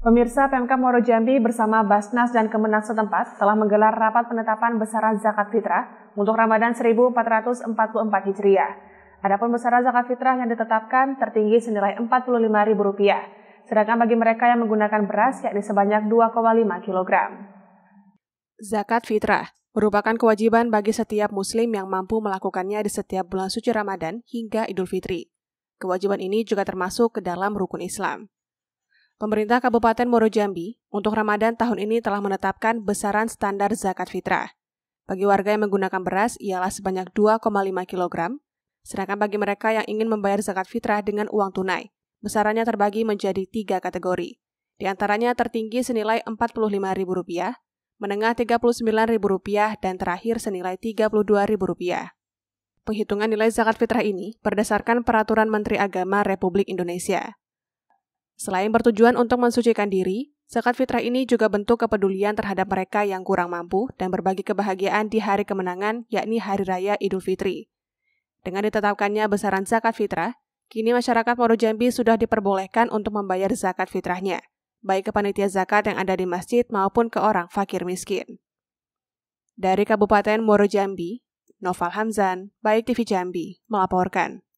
Pemirsa PMK Moro Jambi bersama Basnas dan Kemenang setempat telah menggelar rapat penetapan besaran zakat fitrah untuk Ramadan 1444 Hijriah. Adapun besaran zakat fitrah yang ditetapkan tertinggi senilai Rp45.000, sedangkan bagi mereka yang menggunakan beras yakni sebanyak 2,5 kg. Zakat fitrah merupakan kewajiban bagi setiap muslim yang mampu melakukannya di setiap bulan suci Ramadan hingga Idul Fitri. Kewajiban ini juga termasuk ke dalam rukun Islam. Pemerintah Kabupaten Morojambi untuk Ramadan tahun ini telah menetapkan besaran standar zakat fitrah. Bagi warga yang menggunakan beras ialah sebanyak 2,5 kg, sedangkan bagi mereka yang ingin membayar zakat fitrah dengan uang tunai, besarannya terbagi menjadi tiga kategori. Di antaranya tertinggi senilai Rp45.000, menengah Rp39.000, dan terakhir senilai Rp32.000. Penghitungan nilai zakat fitrah ini berdasarkan Peraturan Menteri Agama Republik Indonesia Selain bertujuan untuk mensucikan diri, zakat fitrah ini juga bentuk kepedulian terhadap mereka yang kurang mampu dan berbagi kebahagiaan di hari kemenangan, yakni Hari Raya Idul Fitri. Dengan ditetapkannya besaran zakat fitrah, kini masyarakat Moro Jambi sudah diperbolehkan untuk membayar zakat fitrahnya, baik ke panitia zakat yang ada di masjid maupun ke orang fakir miskin. Dari Kabupaten Moro Jambi, Noval Hamzan, Baik TV Jambi, melaporkan.